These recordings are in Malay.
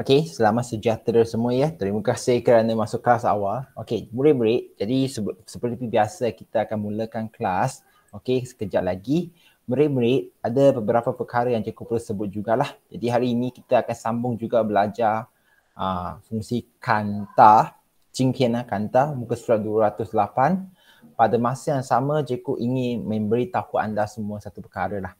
Okay, selamat sejahtera semua ya. Terima kasih kerana masuk kelas awal. Okay, murid-murid, jadi seperti biasa kita akan mulakan kelas. Okay, sekejap lagi. Murid-murid, ada beberapa perkara yang cukup perlu sebut jugalah. Jadi hari ini kita akan sambung juga belajar uh, fungsi kanta, cingkian kanta, muka surat 208. Pada masa yang sama, cikgu ingin memberitahu anda semua satu perkara lah.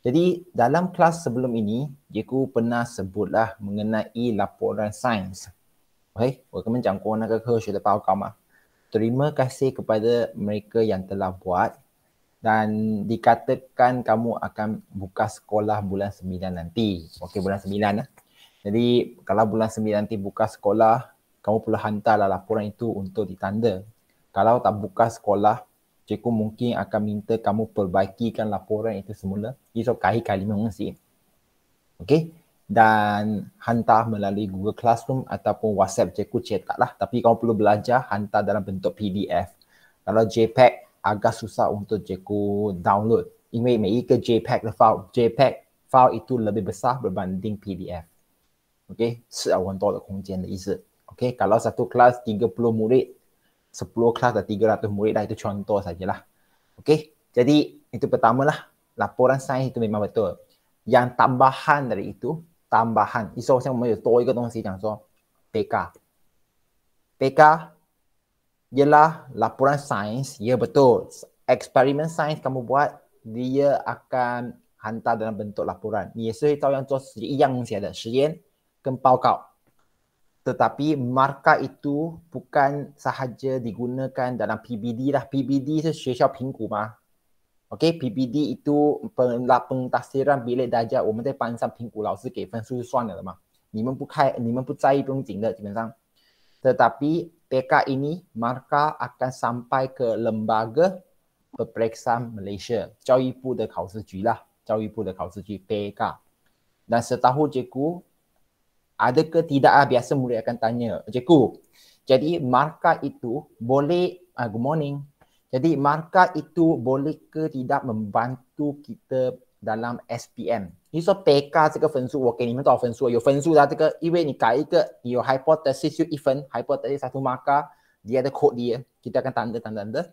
Jadi dalam kelas sebelum ini, Jeku pernah sebutlah mengenai laporan sains. Okay, welcome to Jangkuan Naga Kehoshu Lepau Kama. Terima kasih kepada mereka yang telah buat dan dikatakan kamu akan buka sekolah bulan 9 nanti. Okey, bulan 9 lah. Eh. Jadi kalau bulan 9 nanti buka sekolah, kamu perlu hantarlah laporan itu untuk ditanda. Kalau tak buka sekolah, cikgu mungkin akan minta kamu perbaikikan laporan itu semula esok kahi kali mengisi okey dan hantar melalui Google Classroom ataupun WhatsApp cikgu cetak lah tapi kamu perlu belajar hantar dalam bentuk PDF kalau JPEG agak susah untuk cikgu download Ini mei ke JPEG file JPEG file itu lebih besar berbanding PDF okey satu class 30 murid 10 kelas dah 300 murid dah itu contoh sajalah. Okey. Jadi itu pertama lah laporan sains itu memang betul. Yang tambahan dari itu, tambahan. Isu saya mau tahu satu 东西 yang so PK. PK ialah laporan sains, ya betul. Eksperimen sains kamu buat, dia akan hantar dalam bentuk laporan. Ni sesuai tahu yang tu yang saya ada, sejen kempau kau tetapi markah itu bukan sahaja digunakan dalam PBD lah. PBD itu sesuai pinggu mah. Okay, PBD itu pengtasiran bilik darjah. Kita di pangsan pinggu, lao si kei fensu tu suan lah mah. Ni men bukai, ni men bukai pun jing lah, jimen sang. Tetapi TK ini marka akan sampai ke lembaga peperiksaan Malaysia. Jauh ibu de kau sejui lah. Jauh ibu de kau sejui TK. Dan setahu cikgu, ada ke tidak ah biasa murid akan tanya cikgu jadi markah itu boleh uh, good morning jadi markah itu boleh ke tidak membantu kita dalam SPM ni so PK ke ke fensu wo ni men tau fensu yo fensu dah ke iwe ni kai ke yo hypothesis you even hypothesis satu markah dia ada code dia kita akan tanda-tanda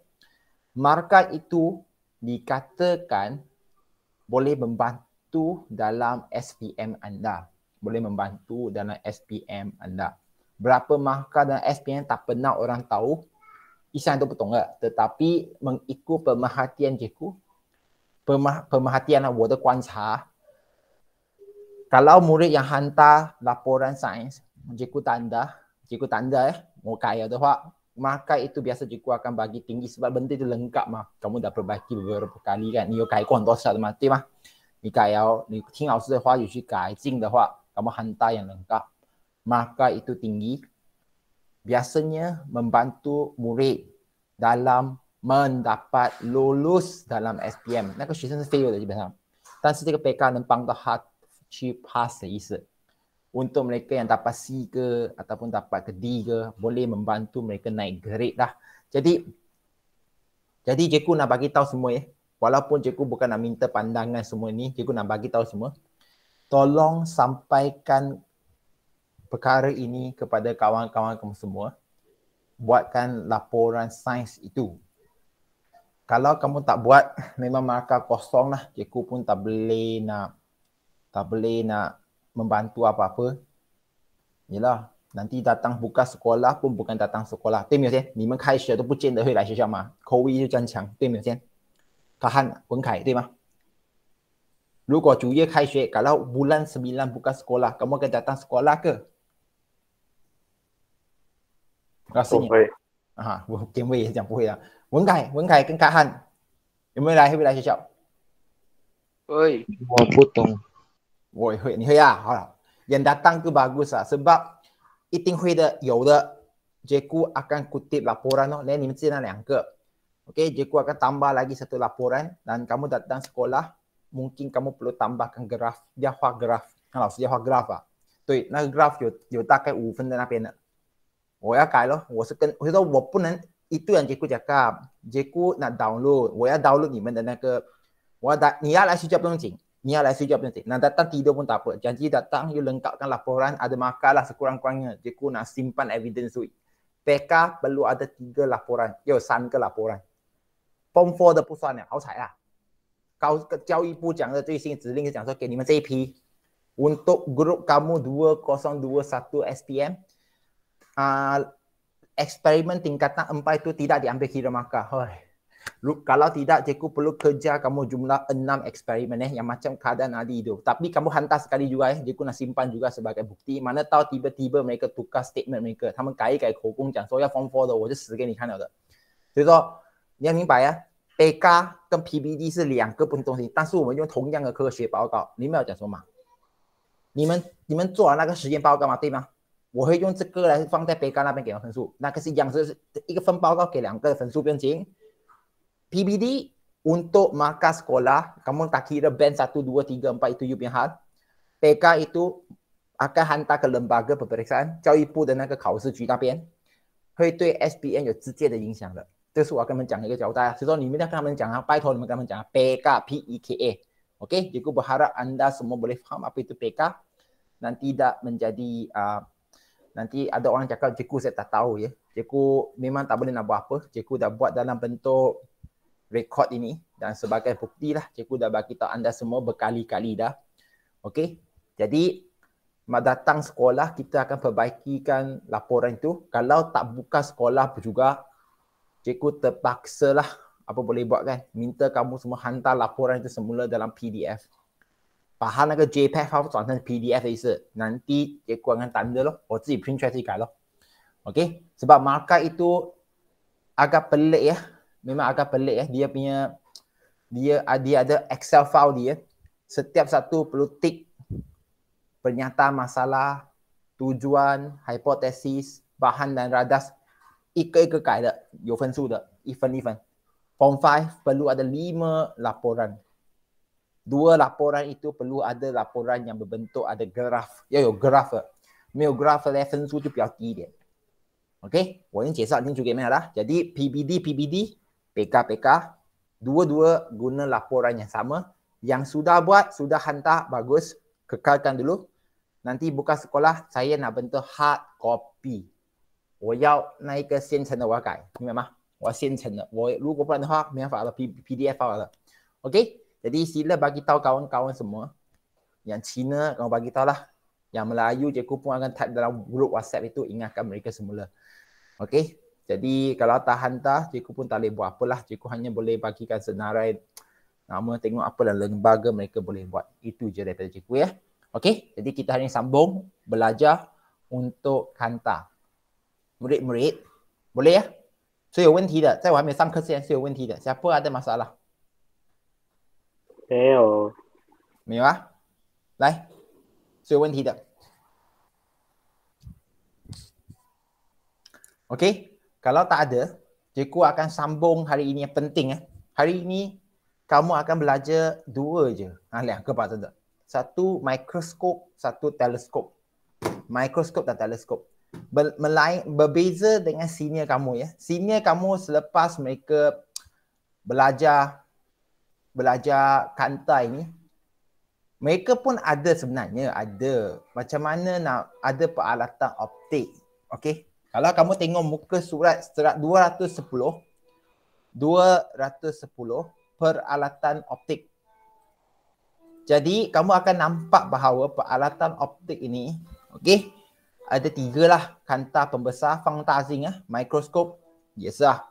markah itu dikatakan boleh membantu dalam SPM anda boleh membantu dalam SPM anda. Berapa markah dalam SPM tak pernah orang tahu. Isan tu betul tak? Tetapi mengikut pemerhatian cikgu, pemerhatian awak de kuansha. Kalau murid yang hantar laporan sains, cikgu tanda, cikgu tanda eh, muka ya tu maka itu biasa cikgu akan bagi tinggi sebab benda itu lengkap mah. Kamu dah perbaiki beberapa kali kan. Ni yo kai kuan dua sa de ma, 你改要你听老师的话，有去改进的话，kamu hantar yang lengkap maka itu tinggi biasanya membantu murid dalam mendapat lulus dalam SPM. Nak kau sistem fail tu biasa. Dan setiap PK nampang tu hard to pass the Untuk mereka yang dapat C ke ataupun dapat ke D ke boleh membantu mereka naik grade dah. Jadi jadi cikgu nak bagi tahu semua ya. Eh. Walaupun cikgu bukan nak minta pandangan semua ni, cikgu nak bagi tahu semua tolong sampaikan perkara ini kepada kawan-kawan kamu semua. Buatkan laporan sains itu. Kalau kamu tak buat, memang markah kosong lah. Cikgu pun tak boleh nak tak boleh nak membantu apa-apa. Yalah, nanti datang buka sekolah pun bukan datang sekolah. Tapi macam ya, ni, ni mengkaisya tu pun cinta hui lah sesama. Kowi tu jangan cang. Tapi macam ya, ni, kahan pun kai, tapi 如果九月开学，搞到 bulan sembilan buka sekolah, kamu akan datang sekolah ke? Rasanya. Oh, ah, Kim Wei 讲不会啊。文凯，文凯跟卡汉有没有来？会不会来学校？会。我不懂。我也会，你会啊？好了，yang datang ke bagus lah, sebab itu yang 会的，有的。Jeku akan kutip laporan oh, mesti nak yang ke. Okay, akan tambah satu laporan dan kamu datang sekolah mungkin kamu perlu tambahkan graf, dia 画 graf, kan 老师要画 graf 啊，对，那个 ah. graf 有有大概五分在那边的，我要改咯，我是跟，我说我不能一堆人结果在干，结果那 download，我要 ya download 你们的那个，我要打，你要来睡觉不用紧，你要来睡觉不用紧，那他他提都不打破，讲机打当又能搞干 ya ya laporan ada makalah sekurang nak simpan evidence PK perlu ada tiga laporan，有三个 laporan，form four 的不算了，好彩啊。高教育部讲的最新指令是讲说给你们这一批，untuk grup kamu dua kosong dua satu SPM，啊、uh,，experiment ah，tingkatan empat itu tidak diambil kira maka, kalau tidak, cikgu perlu kerja kamu jumlah enam eksperimen eh, yang macam keadaan Adi itu. Tapi kamu hantar sekali juga eh, cikgu nak simpan juga sebagai bukti. Mana tahu tiba-tiba mereka tukar statement mereka. Mereka kaya-kaya kogong, cakap, saya form 4 dah, saya 死给你看到的. Jadi, so, ni yang p 加跟 p b d 是两个不同东西，但是我们用同样的科学报告，你们有讲什么？你们你们做完那个实验报告嘛，对吗？我会用这个来放在 p 加那边给分数，那个是一样，就是一个分报告给两个分数并行。p b d untuk m a k a s e kola h kamu takira k band satu dua tiga empat i tujuh p n h a k PK itu akan hantar ke lembaga pemeriksaan 教育部的那个考试局那边，会对 SBN 有直接的影响的。这是我要跟你们讲一个交代啊，所以说你们要跟他们讲啊，拜托你们跟他们讲啊，Pega P E K A。OK，如果不好的，anda semua boleh faham apa itu Pega。Nanti dah menjadi ah、uh, nanti ada orang cakap jeku saya tak tahu ya. Jeku memang tak boleh nak buat apa. Jeku dah buat dalam bentuk rekod ini dan sebagai bukti lah jeku dah bagi tahu anda semua berkali-kali dah. Okey. Jadi mak datang sekolah kita akan perbaikikan laporan itu. Kalau tak buka sekolah juga cikgu lah, apa boleh buat kan minta kamu semua hantar laporan itu semula dalam PDF Faham 那个 JPEG 它转成 PDF Nanti tanda 的意思，难低也光看单的咯，我自己 print 出来自己改咯。OK，是吧？Marka itu agak pelik ya, memang agak pelik ya. Dia punya dia ada ada Excel file dia. Setiap satu perlu pernyataan masalah, tujuan, hipotesis, bahan dan radas 一个一个改的，有分数的，一分一分。Form five perlu ada lima laporan. Dua laporan itu perlu ada laporan yang berbentuk ada graf. Ya, Ada. graf. Mio graf Ada. fen su tu piao ti Okay, wajin cek sah tinggi mana lah. Jadi PBD PBD, PK PK, dua-dua guna laporan yang sama. Yang sudah buat, sudah hantar, bagus. Kekalkan dulu. Nanti buka sekolah, saya nak bentuk hard copy. 我要那一个现成的，我要改，明白吗？我要现成的，我如果不然的话，没办法了，P P D F 发完了，OK。Jadi sila bagi tahu kawan-kawan semua yang Cina kau bagi tahu lah. Yang Melayu je aku pun akan type dalam grup WhatsApp itu ingatkan mereka semula. Okay. Jadi kalau tak hantar, cikgu pun tak boleh buat apalah. Cikgu hanya boleh bagikan senarai nama tengok apa dan lembaga mereka boleh buat. Itu je daripada cikgu ya. Okay. Jadi kita hari ini sambung belajar untuk hantar murid-murid boleh ya? So you went here. Saya wahai sang kesian, so you went here. Siapa ada masalah? Tiada. Tiada. Ah? So you went here. Okay. Kalau tak ada, cikgu akan sambung hari ini yang penting. Eh. Hari ini kamu akan belajar dua je. Ah, lihat ke pasal tu. Satu mikroskop, satu teleskop. Mikroskop dan teleskop berbeza dengan senior kamu ya. Senior kamu selepas mereka belajar belajar kantai ni mereka pun ada sebenarnya ada macam mana nak ada peralatan optik. Okey. Kalau kamu tengok muka surat surat 210 210 peralatan optik. Jadi kamu akan nampak bahawa peralatan optik ini okey ada tiga lah kanta pembesar fangtazing ah, eh, mikroskop yes, lah.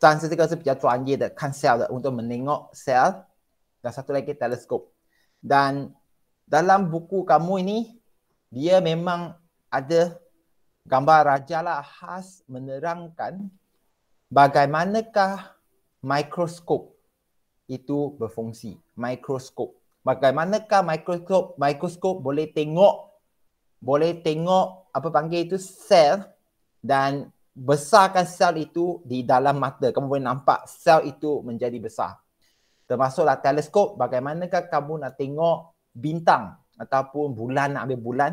Dan sesuatu yang lebih canggih dari kan sel untuk menengok sel dan satu lagi teleskop. Dan dalam buku kamu ini dia memang ada gambar raja lah khas menerangkan bagaimanakah mikroskop itu berfungsi. Mikroskop. Bagaimanakah mikroskop mikroskop boleh tengok boleh tengok apa panggil itu sel dan besarkan sel itu di dalam mata. Kamu boleh nampak sel itu menjadi besar. Termasuklah teleskop bagaimanakah kamu nak tengok bintang ataupun bulan nak ambil bulan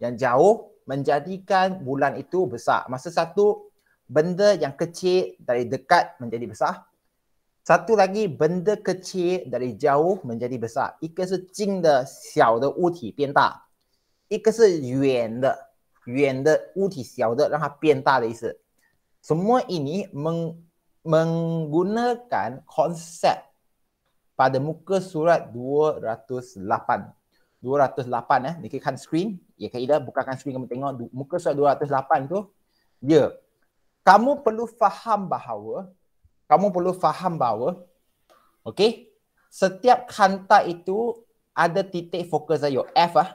yang jauh menjadikan bulan itu besar. Masa satu benda yang kecil dari dekat menjadi besar. Satu lagi benda kecil dari jauh menjadi besar. Ika se de xiao de wu ti bian da. 一个是圆的，圆的物体小的让它变大的意思。什么意思？meng menggunakan konsep pada muka surat dua ratus lapan, dua ratus lapan. ni eh. kita kan screen. Ya kan buka bukakan screen kamu tengok muka surat dua ratus lapan tu. Ya. Kamu perlu faham bahawa kamu perlu faham bahawa okay? setiap kanta itu ada titik fokus saya, F ah.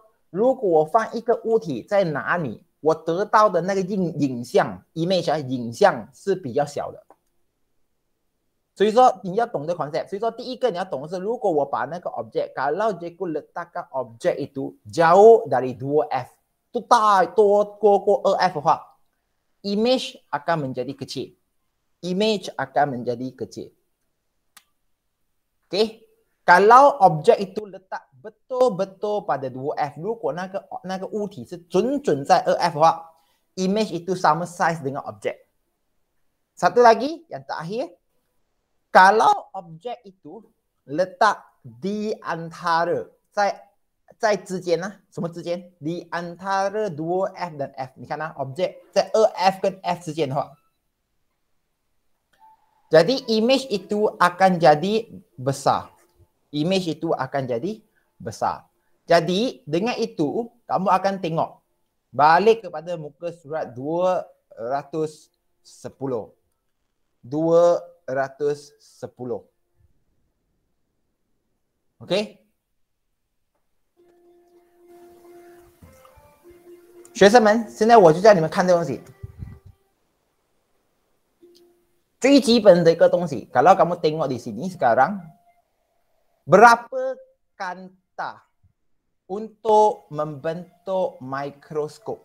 如果我放一个物体在哪里，我得到的那个影影像 image 影像是比较小的。所以说你要懂得 concept。所以说第一个你要懂是，如果我把那个 object，kalau jeku letak object itu jauh dari dua f，都大多 a 过二 f 的话，image akan menjadi kecil。image akan menjadi kecil。okay，kalau object itu letak betul betul pada 2F 如果那个那个物体是准准在 2F 的话 image itu sama size dengan objek satu lagi yang terakhir kalau objek itu letak di antara saya Zai zijian lah. Semua zijian. Di antara dua f dan F. Ni kan lah. Objek. Zai 2F e dan F zijian lah. Jadi image itu akan jadi besar. Image itu akan jadi besar. Jadi dengan itu kamu akan tengok balik kepada muka surat 210. 210. Okey? Syesaman, sekarang saya akan tunjukkan kepada anda benda 最基本的一个东西，卡拉卡姆听我的声音，是卡让，布拉布干大，untuk membentuk m i c r o s c o p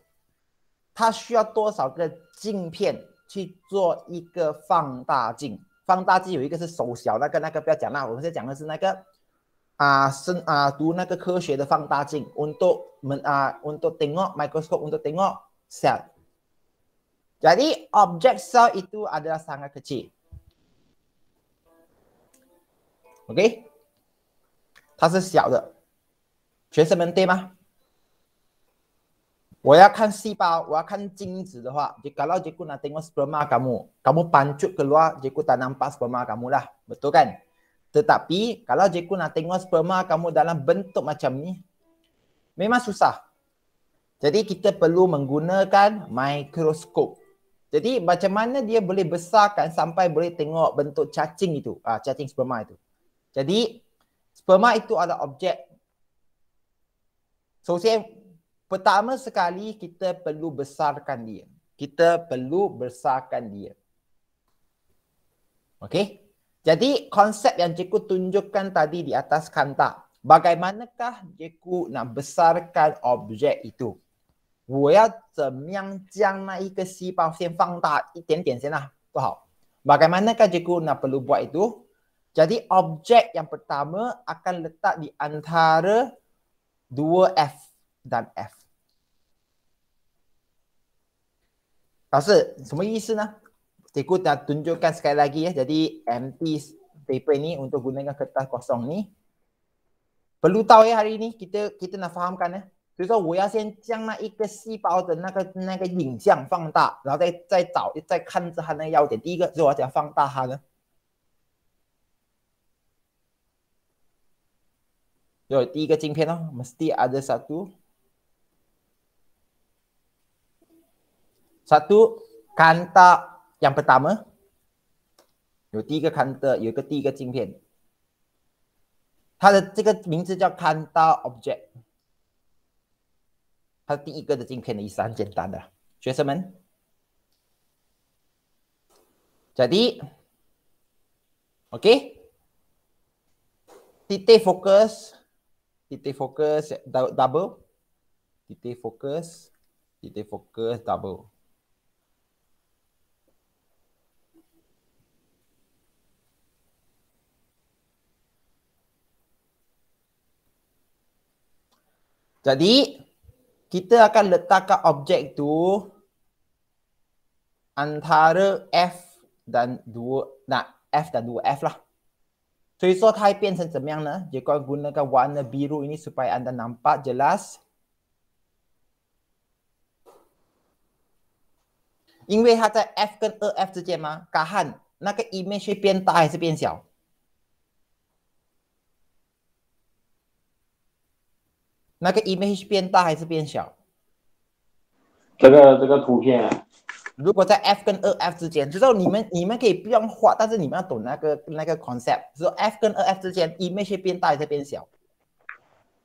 它需要多少个镜片去做一个放大镜？放大镜有一个是手小那个，那个不要讲了，我们先讲的是那个啊，是啊，读那个科学的放大镜，untuk men，啊，untuk tengok m i c r o s c o p u n t u k tengok e l jadi objek sel itu adalah sangat kecil。OK，它是小的。学生们对吗？我要看细胞，我要看精子的话，你搞到结果呢？等我 sperma 干木，干木搬出个罗，结果当然把 sperma 干木啦，不多干。Tetapi kalau jeku nak tengok sperma kamu dalam bentuk macam ni memang susah. Jadi kita perlu menggunakan mikroskop. Jadi macam mana dia boleh besarkan sampai boleh tengok bentuk cacing itu, ah cacing sperma itu. Jadi sperma itu adalah objek So saya pertama sekali kita perlu besarkan dia. Kita perlu besarkan dia. Okay. Jadi konsep yang cikgu tunjukkan tadi di atas kanta. Bagaimanakah cikgu nak besarkan objek itu? 我要怎么样将那一个细胞先放大一点点先啦、啊？不好。Bagaimana kan cikgu nak perlu buat itu? Jadi objek yang pertama akan letak di antara dua F dan F. Tak se, semua ini isu lah. Cikgu dah tunjukkan sekali lagi ya. Jadi empty paper ni untuk gunakan kertas kosong ni. Perlu tahu ya hari ni kita kita nak fahamkan ya. Jadi lah, saya saya akan jang nak satu si bau dan nak nak yang jang fangda. Lalu saya saya cari saya kan zahana yau dia. Di satu saya akan fangda ya. dia. Yo, tiga cingpian lah. Mesti ada satu. Satu, kanta yang pertama. Yo, tiga kanta, yo, ketiga cingpian. Ta de zhe ge ming zhi kanta object. Ta di yi ge de jingpian de yi san Jadi, okay. Titik fokus kita fokus double kita fokus kita fokus double Jadi kita akan letakkan objek tu antara F dan dua nak F dan dua F lah. 所以说它会变成怎么样呢？就关估那个 e 的比鲁，因为它在 f 跟二 f 之间吗？嘎汉，那个 image 变大还是变小？那个 image 变大还是变小？这个这个图片。如果在 f 跟二 f 之间，就道你们你们可以不用画，但是你们要懂那个那个 concept，说 f 跟二 f 之间，一面是变大还是变小？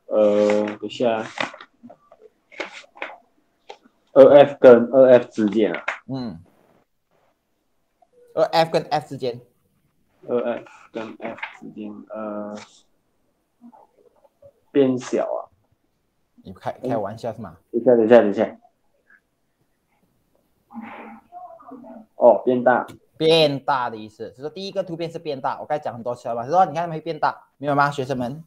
呃，等下二 f 跟二 f 之间啊，嗯二 f 跟 f 之间二 f 跟 f 之间，呃，变小啊？你开开玩笑是吗？等一下等一下等一下。哦，变大，变大的意思，就是第一个突变是变大。我刚才讲很多次了吧？是说你看它会变大，明白吗，学生们？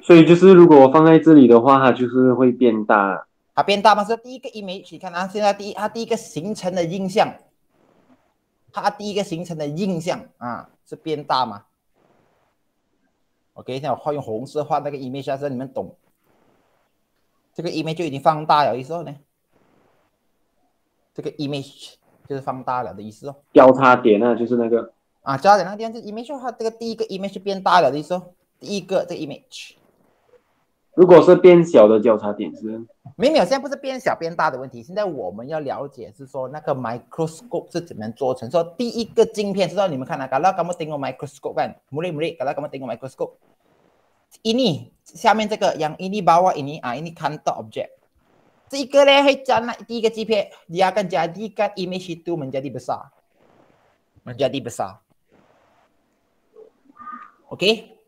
所以就是如果我放在这里的话，它就是会变大。它变大吗？是第一个 image，你看啊，现在第一它第一个形成的印象，它第一个形成的印象啊是变大吗？我给你看，我画用红色画那个 image，让你们懂。这个 image 就已经放大了，意思说呢？这个 image 就是放大了的意思哦。交叉点那就是那个啊，交叉点那个地方是 image，它这个第一个 image 变大了的意思。哦。第一个这 image，如果是变小的交叉点是？没有，现在不是变小变大的问题，现在我们要了解是说那个 microscope 是怎么样做成。说第一个镜片，知道你们看啦，个？那搿莫顶个 microscope 万，唔理唔理，搿搭搿莫顶个 microscope。依尼下面这个，样依尼，依尼，依尼啊，依尼看到 object。tiga leher canak tiga cipit dia akan jadikan image itu menjadi besar menjadi besar okey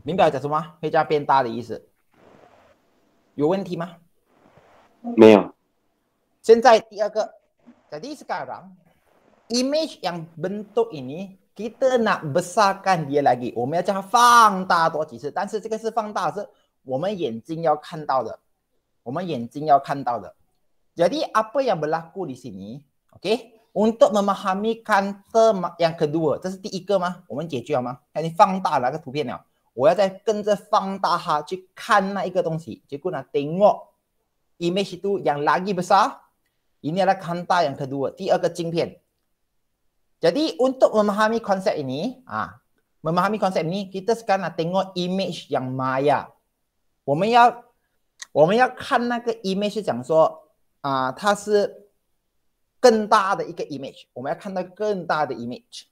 Minta macam semua? Hei jangan pinta di isi. You want tima? Meo. Sensai dia ke? sekarang, image yang bentuk ini, kita nak besarkan dia lagi. Oh, macam fang ta tu, cik se. Tapi sekarang fang ta se, 我们眼睛要看到的。我们眼睛要看到的。Jadi apa yang berlaku di sini, okay? Untuk memahami kanta yang kedua, ini adalah satu mah? Kita selesai sudah mah? Kita fangda lah ke gambar ni. Saya akan dengan fangda ha, ke kan na satu benda. Jadi kita tengok image itu yang lagi besar. Ini adalah kanta yang kedua, kedua cingpian. Jadi untuk memahami konsep ini, ah, memahami konsep ini, kita sekarang nak tengok image yang maya. Kita 我们要看那个 image 讲说啊，它是更大的一个 image，我们要看到更大的 image。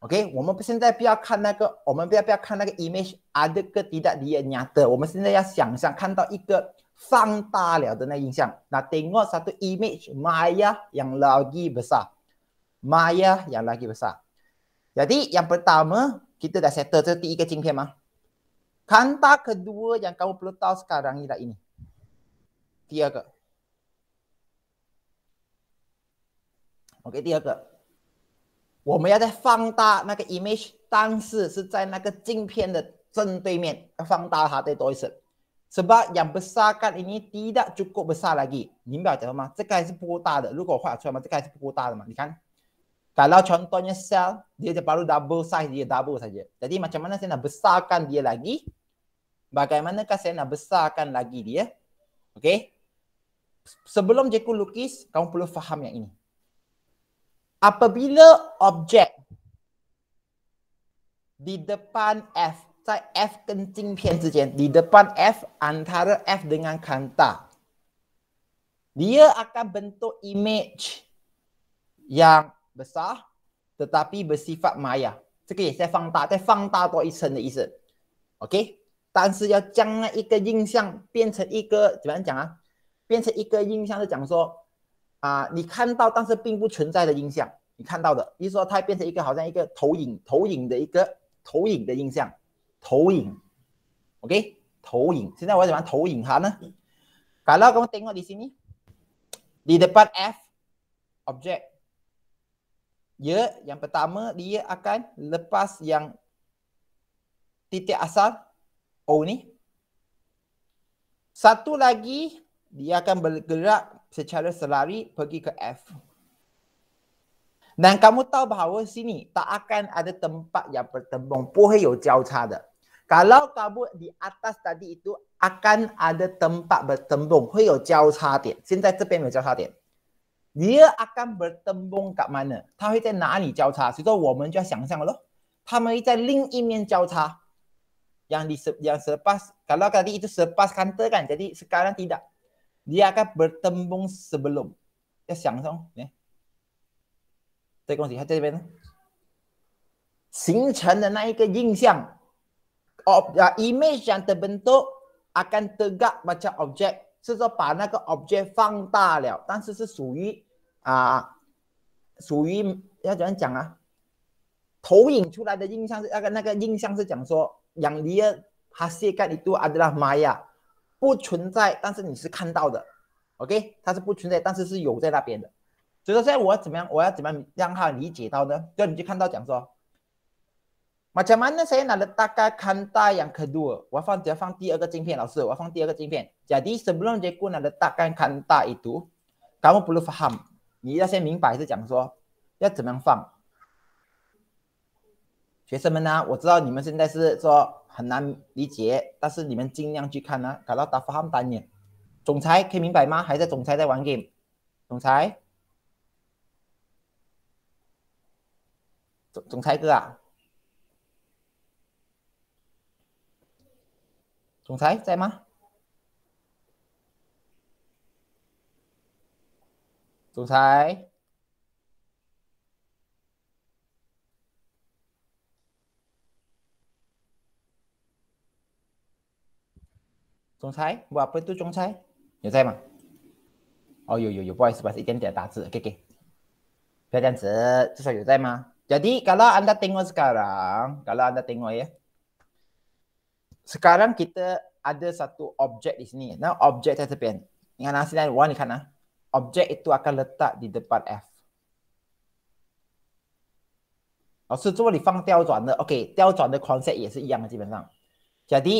OK，我们现在不要看那个，我们不要不要看那个 image 啊，这个低的低的，我们现在要想象看到一个放大了的那印象。那等 e n g o image m a y a yang lagi b e s a r m a y a yang lagi besar，jadi yang pertama kita dah citer satu k a j 吗？kanta kedua yang kamu perlu tahu sekarang ialah ini. Tiga ke? Okey, tiga ke? Kita perlu memperbesarkan gambar itu, tetapi berada di sebelah cincin di sebelah. Memperbesarkan lebih banyak. Sebab yang besarkan ini tidak cukup besar lagi. Nampak tak? Ini adalah besar. Jika saya buat keluar, ini adalah besar. Lihat. Kalau contohnya sel, dia baru double size, dia double saja. Jadi macam mana saya nak besarkan dia lagi? bagaimanakah saya nak besarkan lagi dia. Okay. Sebelum jekul lukis, kamu perlu faham yang ini. Apabila objek di depan F, tak F kencing pian sejen, di depan F antara F dengan kanta, dia akan bentuk image yang besar tetapi bersifat maya. Sekejap, saya fangta, saya fangta tu isen, isen. Okay? 但是要将那一个印象变成一个，怎样讲啊？变成一个印象是讲说，啊，你看到但是并不存在的印象，你看到的，思说它变成一个好像一个投影，投影的一个投影的印象，投影，OK，投影。现在我怎么投影它呢，好给我定我哋先呢，你哋把 F object，ye yang pertama dia akan lepas yang titik asal。O oh, ni. Satu lagi dia akan bergerak secara selari pergi ke F. Dan kamu tahu bahawa sini tak akan ada tempat yang bertembung. Puhiyo jauh cara. Kalau kamu di atas tadi itu akan ada tempat bertembung. Puhiyo jauh cara. Sintai tepian jauh cara. Dia akan bertembung kat mana? Tahu kita nak ni jauh cara. kita akan berjalan. Mereka akan di sisi lain yang di yang selepas kalau tadi itu selepas kanta kan jadi sekarang tidak dia akan bertembung sebelum ya siang song ya saya kongsi hati hati sing chen de nai ke yin xiang of uh, ya, image yang terbentuk akan tegak macam objek sebab so, pada ke objek fang da liao dan sesu suyi a uh, suyi ya jangan jangan ah 投影出来的印象是那个那个印象是讲说 uh, 养 u a d a 一 a 阿德拉 y 呀，不存在。但是你是看到的，OK？它是不存在，但是是有在那边的。所以说现在我要怎么样？我要怎么样让他理解到呢？就你就看到讲说，m m a a mana c 马 a 曼 a 些拿的大概看大，d u a 我要放只要放第二个镜片，老师，我要放第二个镜片。sebelum guna 在第 i t u k a m 的大概看大一度，a h a m 你要先明白是讲说要怎么样放。学生们呢？我知道你们现在是说很难理解，但是你们尽量去看呢。搞到达夫汉丹尼，总裁可以明白吗？还在总裁在玩 game？总裁，总总裁哥啊！总裁在吗？总裁。总裁，我不是总裁，有在吗？哦，有有有，不好意思，不好意思，一点点打字，给给，不要这样子，至少有在吗？Jadi ya, oh, kalau anda tengok sekarang, kalau anda tengok ya, sekarang kita ada satu objek di sini. Nah, objek saya tepian. Ingat nasi dan wan ni kan? Ah. Objek itu akan letak di depan F. Oh, so, cuma difang tiao zuan de. Okay, tiao zuan de konsep ya, sejama, jadi,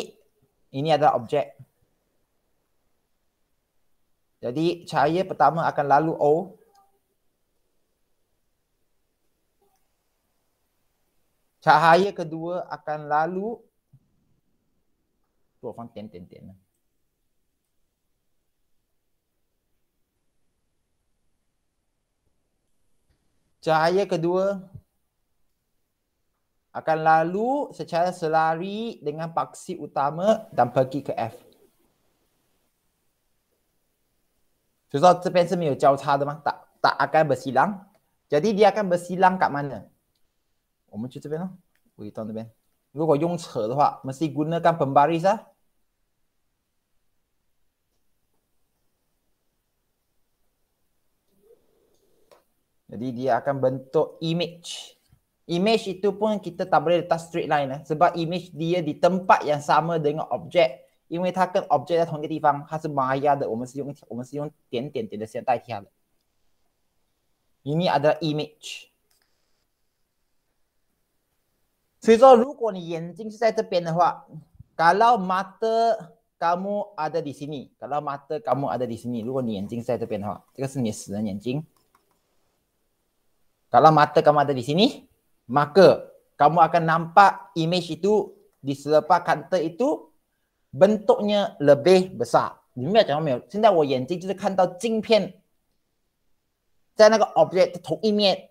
ini adalah objek. Jadi cahaya pertama akan lalu O. Cahaya kedua akan lalu tu oh, fonten ten ten. Cahaya kedua akan lalu secara selari dengan paksi utama dan pergi ke F. So, so 这边是没有交叉的吗？打打该，bersilang。jadi dia akan bersilang kat mana? 我们去这边咯，回到那边。如果用扯的话，mesti gunakan pembaris 啊。Jadi lah。dia akan bentuk image. Image itu pun kita tak boleh letak straight line eh. Sebab image dia di tempat yang sama dengan objek. 因为它跟 object 在同一个地方，它是 Maya 的，我们是用我们是用点点点的线代替它的。You need other image。所以说，如果你眼睛是在这边的话，kalau mata kamu ada di sini，kalau mata kamu ada di sini，如果你眼睛是在这边的话，这个是你死人眼睛。kalau mata kamu ada di sini，maka kamu akan nampak image itu di sebelah kanter itu。变度呢？勒比不啥？你明白讲到没有？现在我眼睛就是看到镜片，在那个 object 同一面，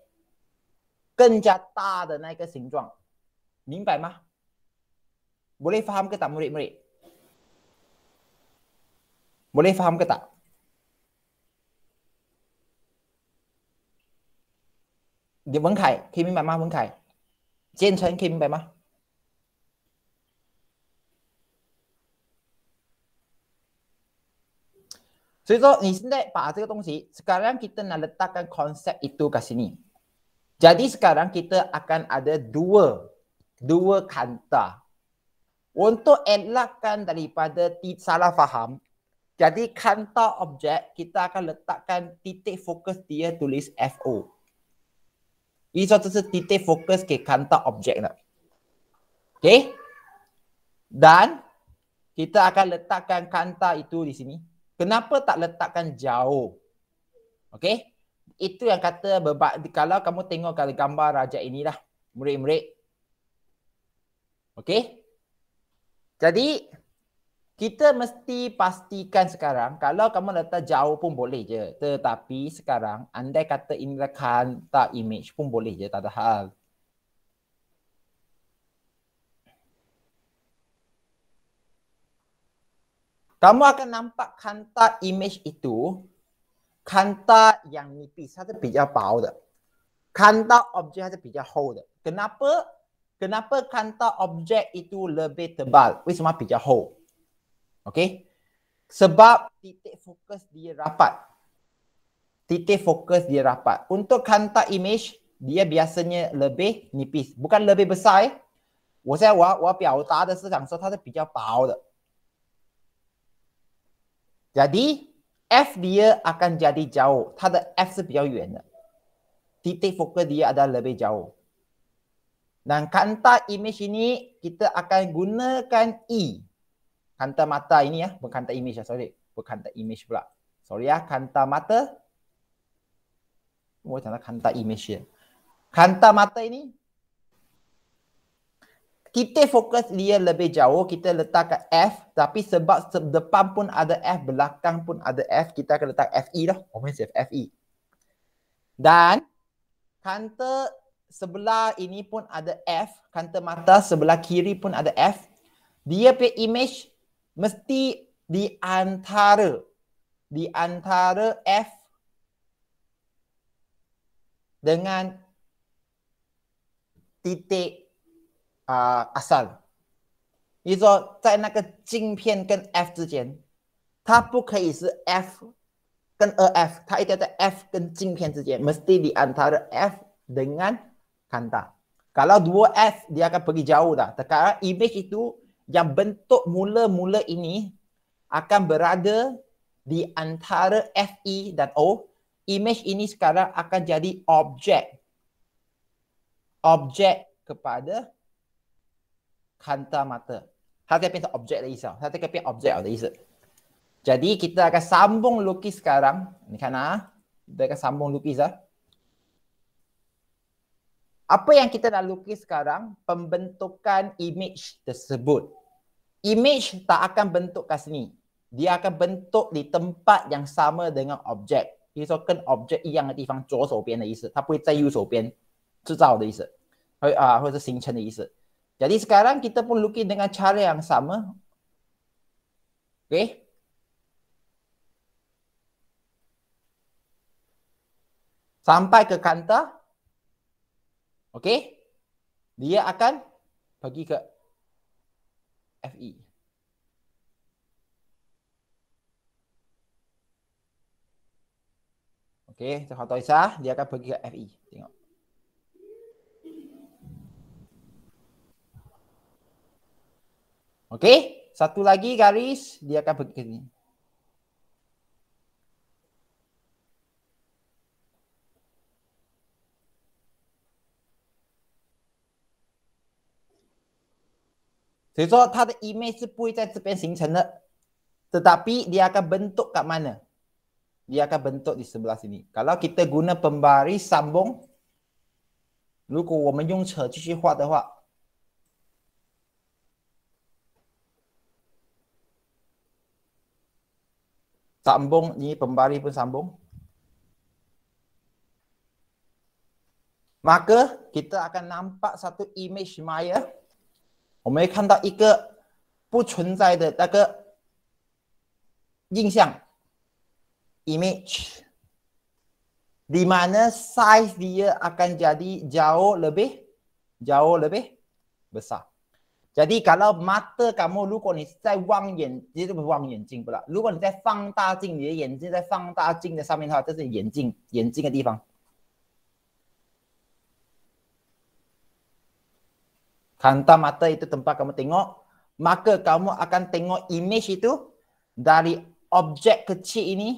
更加大的那个形状，明白吗？莫里发他们个打莫里莫里，莫里发他们个打。你凯可以明白吗？凯，建成可以明白吗？So, so ni sendai pak satu tongsi. Sekarang kita nak letakkan konsep itu kat sini. Jadi sekarang kita akan ada dua dua kanta. Untuk elakkan daripada salah faham, jadi kanta objek kita akan letakkan titik fokus dia tulis FO. Ini satu so, titik fokus ke kanta objek nak. Okay? Dan kita akan letakkan kanta itu di sini. Kenapa tak letakkan jauh? Okay, Itu yang kata kalau kamu tengok kalau gambar raja inilah. Murid-murid. Okay, Jadi kita mesti pastikan sekarang kalau kamu letak jauh pun boleh je. Tetapi sekarang andai kata inilah kan tak image pun boleh je tak ada hal. kamu akan nampak kanta image itu kanta yang nipis, ada lebih bau Kanta objek ada lebih hou Kenapa? Kenapa kanta objek itu lebih tebal? Wei sama lebih hou. Okey. Sebab titik fokus dia rapat. Titik fokus dia rapat. Untuk kanta image dia biasanya lebih nipis, bukan lebih besar. Eh. 我现在我要我要表达的是想说它是比较薄的。我 jadi F dia akan jadi jauh. Dia F sebiar yuan. Titik fokus dia ada lebih jauh. Dan kanta image ini kita akan gunakan E. Kanta mata ini ya. Bukan kanta image ya. Sorry. Bukan kanta image pula. Sorry ya. Kanta mata. Saya oh, cakap kanta image ya. Kanta mata ini kita fokus dia lebih jauh kita letak ke F tapi sebab depan pun ada F belakang pun ada F kita akan letak FE lah comprehensive FE dan kanta sebelah ini pun ada F kanta mata sebelah kiri pun ada F dia punya image mesti di antara di antara F dengan titik 啊、呃、阿三，你说在那个镜片跟 F 之间，它不可以是 F 跟二 F，它一定要在 F 跟镜片之间，must be antara F dengan kanta。Kalau dua F dia akan pergi jauh dah. Sekarang image itu yang bentuk mula-mula ini akan berada di antara f e dan O. Image ini sekarang akan jadi objek. Objek kepada kanta mata. Ha dia pinta objek lagi sah. Satu kepi objek lagi Jadi kita akan sambung lukis sekarang. Ni kan ah. Kita akan sambung lukis ah. Apa yang kita dah lukis sekarang? Pembentukan image tersebut. Image tak akan bentuk kat sini. Dia akan bentuk di tempat yang sama dengan objek. Dia so kan objek yang di tempat kiri sebelah. Dia tak akan di sebelah kanan. Dia akan di di sebelah kanan. Dia jadi sekarang kita pun lukis dengan cara yang sama. Okey. Sampai ke kanta. Okey. Dia akan bagi ke FE. Okey, Tuan Tuan dia akan pergi ke FE. Okey, satu lagi garis dia akan pergi ke sini. Jadi, so, dia ada image seperti di sini Tetapi dia akan bentuk kat mana? Dia akan bentuk di sebelah sini. Kalau kita guna pembaris sambung, kalau kita guna pembaris sambung, sambung ni pembari pun sambung maka kita akan nampak satu image maya kita akan nampak satu image maya image di mana size dia akan jadi jauh lebih jauh lebih besar jadi kalau mata kamu, kalau kamu di wang yang, ini bukan wang yang jing pula. Kalau kamu di fang da jing, di yang jing di fang da jing di sana, itu di yang jing, yang jing di tempat. Kanta mata itu tempat kamu tengok, maka kamu akan tengok image itu dari objek kecil ini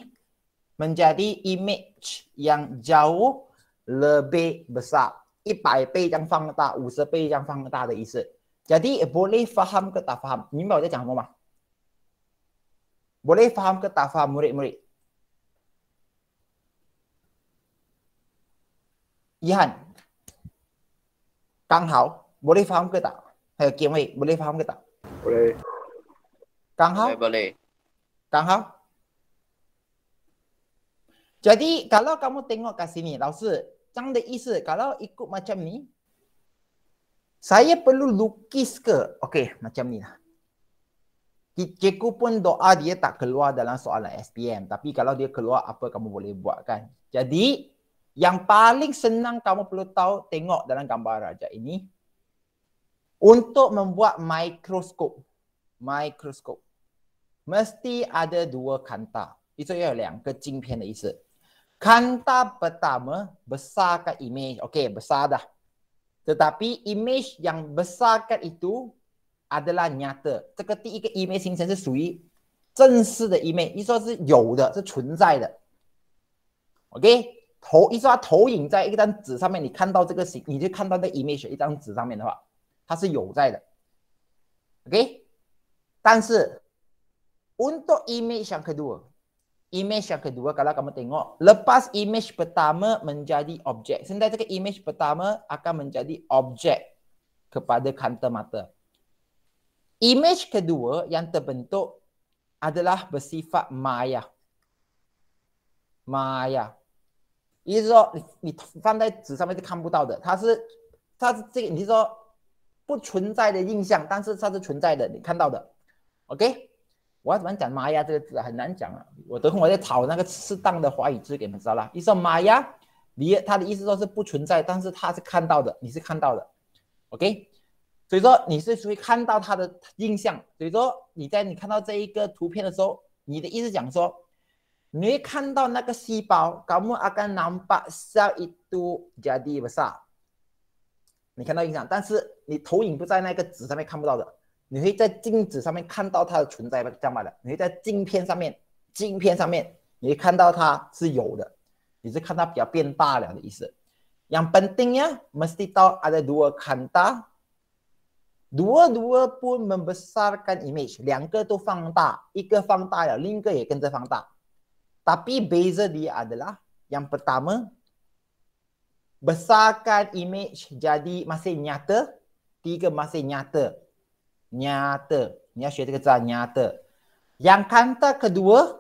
menjadi image yang jauh lebih besar. 100倍这样放大，50倍这样放大的意思。jadi boleh faham ke tak faham? Ni dia jangan mama. Boleh faham ke tak faham murid-murid? Ihan. Kang Hao, boleh faham ke tak? Hai okay, Kim boleh faham ke tak? Boleh. Kang Hao? Boleh. Kang Hao? Jadi kalau kamu tengok kat sini, lao si, kalau ikut macam ni, saya perlu lukis ke? Okey, macam ni lah. Cikgu pun doa dia tak keluar dalam soalan SPM. Tapi kalau dia keluar, apa kamu boleh buat kan? Jadi, yang paling senang kamu perlu tahu, tengok dalam gambar raja ini. Untuk membuat mikroskop. Mikroskop. Mesti ada dua kanta. Itu ialah yang kecing pian 的意思. Kanta pertama, besarkan image. Okey, besar dah. t e t a p image i yang besar k a n itu adalah nyata。这个第一个 image 形成是属于正式的 image。你说是有的，是存在的。OK，投你说它投影在一张纸上面，你看到这个形，你就看到的 image 一张纸上面的话，它是有在的。OK，但是 untuk image yang kedua。image yang kedua kalau kamu tengok lepas image pertama menjadi objek sendai cakap image pertama akan menjadi objek kepada kanta mata image kedua yang terbentuk adalah bersifat maya maya Iso ni fan dai zi sama dia kanbu dao de ta shi ta shi zhe ni zo bu chun zai de yin xiang dan shi ta shi chun zai de ni kan dao de okay 我要怎么讲“妈呀”这个字很难讲啊。我等会我再找那个适当的华语字给你们知道啦。你说“妈呀”，你他的意思说是不存在，但是他看到的你是看到的，OK？所以说你是会看到他的印象。所以说你在你看到这一个图片的时候，你的意思讲说，你看到那个细胞，你看到印象，但是你投影不在那个纸上面看不到的。你会在镜子上面看到它的存在吗？这样的，你会在镜片上面，镜片上面你会看到它是有的，你是看它比较变大了的意思。Yang pentingnya mesti t ada h u a dua kanta, dua-dua pun membesarkan image，两个都放大，一个放大了，另一个也跟着放大。Tapi b e z a dia adalah yang pertama, besarkan image jadi masih nyata, tiga masih nyata。nyata, nyata itu kerja nyata. Yang kanta kedua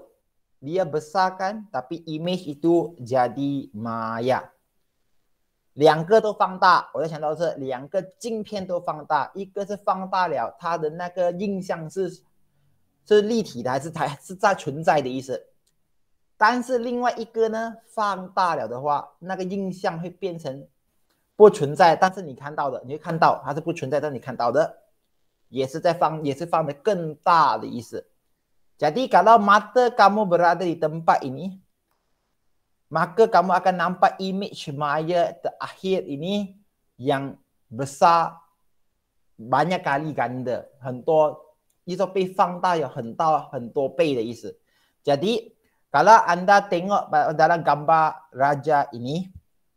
dia besar kan, tapi image itu jadi maha. 两个都放大，我在想到是两个镜片都放大，一个是放大了它的那个印象是是立体的还是还是在存在的意思。但是另外一个呢，放大了的话，那个印象会变成不存在。但是你看到的，你会看到它是不存在，但你看到的。也是在放，也是放的更大的意思。Jadi kalau mata kamu berada di tempat ini, maka kamu akan nampak image maya terakhir ini yang besar banyak kali ganda. Hentua, itu pergi fang tak ya, hentua, hentua pergi dah isi. Jadi kalau anda tengok dalam gambar raja ini,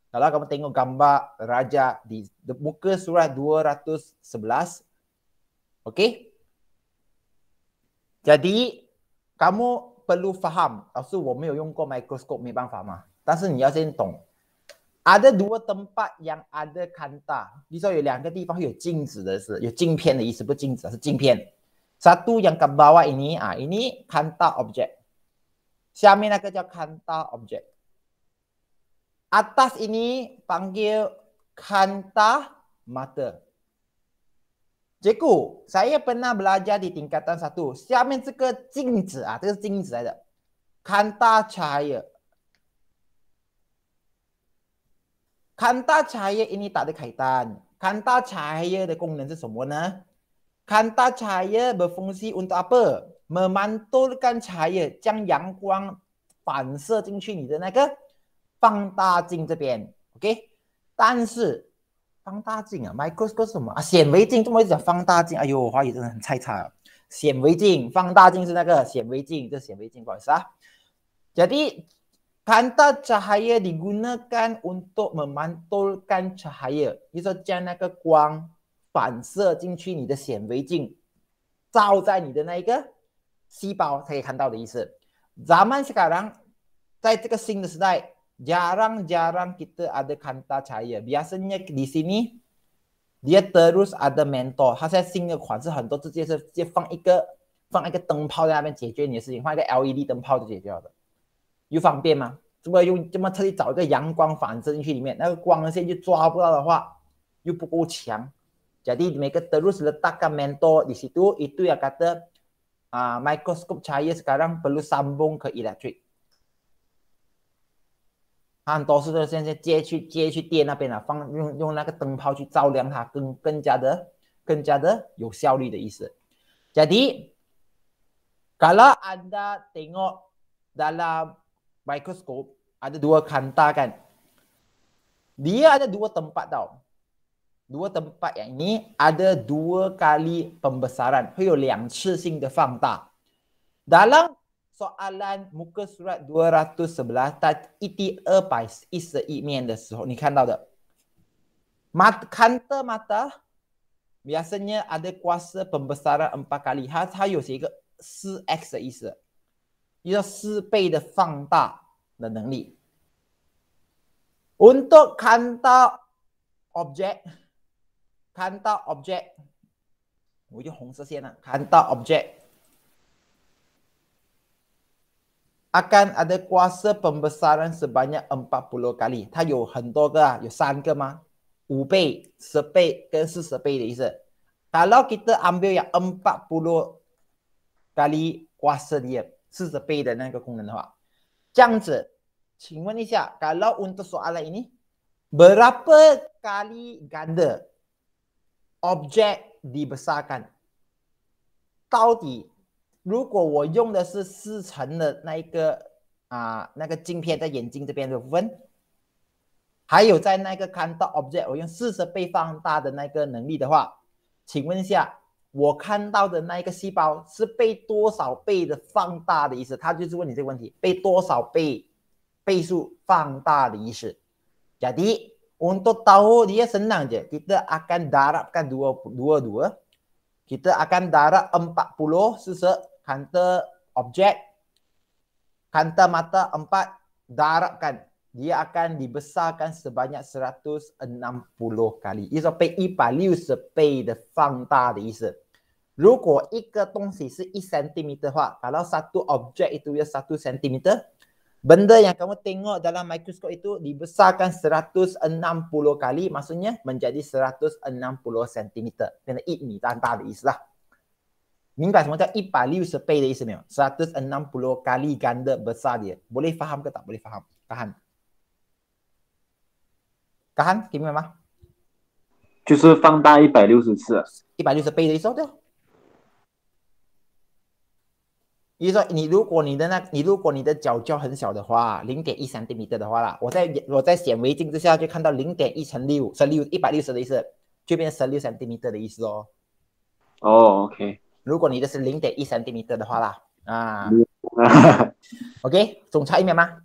kalau kamu tengok gambar raja di muka surat 211, Okey? Jadi, kamu perlu faham. Aku tidak menggunakan mikroskop, tidak boleh faham. Tapi kamu harus tahu. Ada dua tempat yang ada kanta. Misalnya ada dua tempat yang ada cincin. Ada cincin, bukan cincin. Ada cincin. Satu yang ke bawah ini, ah, ini kanta objek. Siapa nak kata kanta objek? Atas ini panggil kanta mata. Cikgu, saya pernah belajar di tingkatan satu. Siapa ni cincin? Ah, ini cincin ada. Kanta cahaya. Kanta cahaya ini tak ada kaitan. Kanta cahaya ada fungsi apa? Kanta cahaya berfungsi untuk apa? Memantulkan cahaya, jang yang guang fanser jingqu ni de na ge fangda jing zhe bian. Okay? Tansi, 放大镜啊，microscope 是什么啊？显微镜这么一讲，放大镜，哎呦，我华语真的很菜菜啊！显微镜、放大镜是那个显微镜，这显微镜，不好意思啊。jadi kanta cahaya digunakan untuk memantulkan cahaya, 反射进去你的显微镜，照在你的那一个细胞才可以看到的意思。咱们可能在这个新的时代。jarang-jarang kita ada kanta cahaya. Biasanya di sini dia terus ada mentor. Dia saya sing ke kuan, sehan tu zi zi zi fang ike fang ike teng pao di na bian jie jue ni sisi, fang ike LED teng pao di jie jue de. You 方便吗？这么用这么特地找一个阳光反射进去里面，那个光线就抓不到的话，又不够强。Jadi mereka terus letakkan mentor di situ. Itu yang kata uh, ah, microscope cahaya sekarang perlu sambung ke elektrik. 他很多是都现在接去接去店那边啊，放用用那个灯泡去照亮它，更更加的更加的有效率的意思。Jadi kalau anda tengok dalam mikroskop ada dua kanta kan? Dia ada dua tempat tau. Dua tempat yang ini ada dua kali pembesaran. Hanya dua kali pembesaran. Dalam soalan muka surat 211 dan iti erbais isa imian de so ni kan dao de mat kanta mata biasanya ada kuasa pembesaran empat kali ha ha yo si ge si x de isa yo si bei de fang da de neng li untuk kanta objek kanta objek 我就红色线了，看到 oh, object。akan ada kuasa pembesaran sebanyak 40 kali. Ta yo hendo ge ah, yo san ge ma? Wu bei, se bei ge Kalau kita ambil yang 40 kali kuasa dia, shi se bei de nan ge kongnen kalau untuk soalan ini, berapa kali ganda objek dibesarkan? Tau di 如果我用的是四层的那一个啊，那个镜片在眼睛这边的部分，还有在那个看到 object，我用四十倍放大的那个能力的话，请问一下，我看到的那一个细胞是被多少倍的放大的意思？他就是问你这个问题，被多少倍倍数放大的意思？家弟，我们到后你要生产者，kita akan darabkan dua dua dua，kita akan darab u h kanta objek, kanta mata empat, darabkan. Dia akan dibesarkan sebanyak 160 kali. Ia pay 160 kali. Jika satu benda adalah 1 cm, kalau satu objek itu ia satu cm, benda yang kamu tengok dalam mikroskop itu dibesarkan 160 kali, maksudnya menjadi 160 cm. Kena ini, tanda di istilah. 明白什么叫一百六十倍的意思没有？Satu enam puluh kali ganda besar dia，a 理解，不理解，不理解，不理解。a 解 a 就是放大一百六十次。一百六十倍的意思，对。比如说，你如果你的那，你如果你的角就很小的话，零点一三厘米的话啦，我在我在显微镜之下就看到零点一乘六十六一百六十的意思，就变成十六厘米的意思哦。哦，OK。如果你的是零点一三 m 米的话啦，啊，OK，总差一秒吗？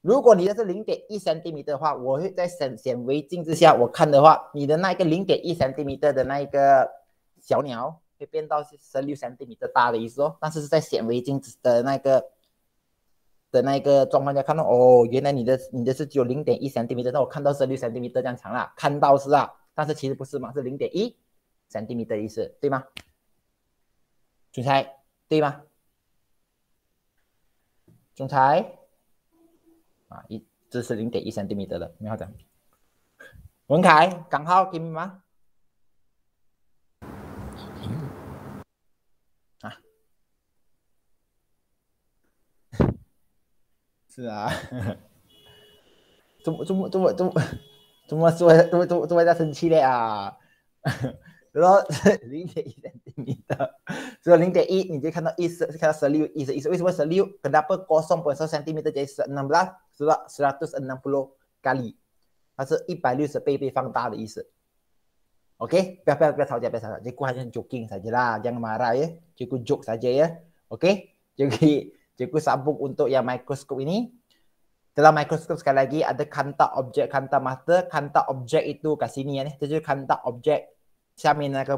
如果你的是零点一三 m 米的话，我会在显显微镜之下，我看的话，你的那个零点一三 m 米的那一个小鸟，会变到是十六三厘米的大的意思哦。但是是在显微镜的那个的那一个状况下看到，哦，原来你的你的是只有零点一三厘米的，那我看到十六三厘米这样长了，看到是啊，但是其实不是嘛，是零点一三厘米的意思，对吗？总裁对吗？总裁啊，一这是零点一三厘米的，你好讲？文凯刚好给你吗？啊，是啊，怎么怎么怎么怎么怎么怎么怎么怎么在生气的啊？比如说零点一厘米的，只有零点一，你就看到一十，看到十六，一十一十，为什么十六？Kenapa kosong point satu centimeter jadi enam belas? Sudah seratus enam puluh kali，它是一百六十倍被放大的意思。OK，不要不要不要吵架，不要吵架，就顾好像 joking saja Jangan marah ya。ya。Jadi ya，cukup joke saja jadi cukup sambung untuk yang mikroskop ini. Dalam mikroskop sekali lagi ada kanta objek, kanta mata, kanta objek itu kat sini ya ni. Itu kanta objek minat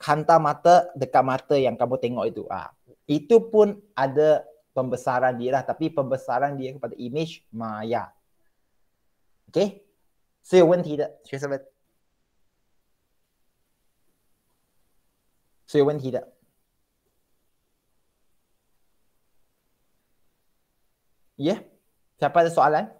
Kanta mata dekat mata yang kamu tengok itu. Ah, itu pun ada pembesaran dia lah. Tapi pembesaran dia kepada image maya. Okay? So, 有问题的，学生们。是有问题的，耶、yeah?？小白的刷来。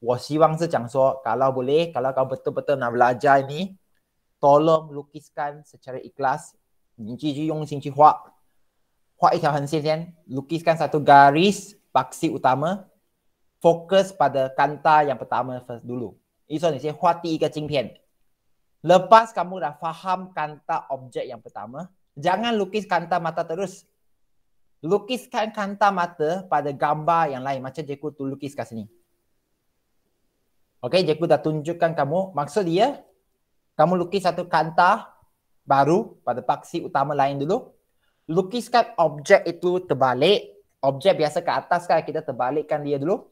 我希望是讲说，kalau boleh, kalau betul-betul nak belajar ini, tolong lukiskan secara ikhlas. Ni cuci yang sing cuci hua, hua itu Lukiskan satu garis paksi utama. Fokus pada kanta yang pertama first dulu. Isu ni saya hua ti ke cingpian. Lepas kamu dah kanta yang pertama, jangan lukis kanta mata terus. Lukiskan kanta mata pada gambar yang lain. Macam cikgu tu lukis kat sini. Okey, cikgu dah tunjukkan kamu. Maksud dia, kamu lukis satu kanta baru pada paksi utama lain dulu. Lukiskan objek itu terbalik. Objek biasa ke atas kan kita terbalikkan dia dulu.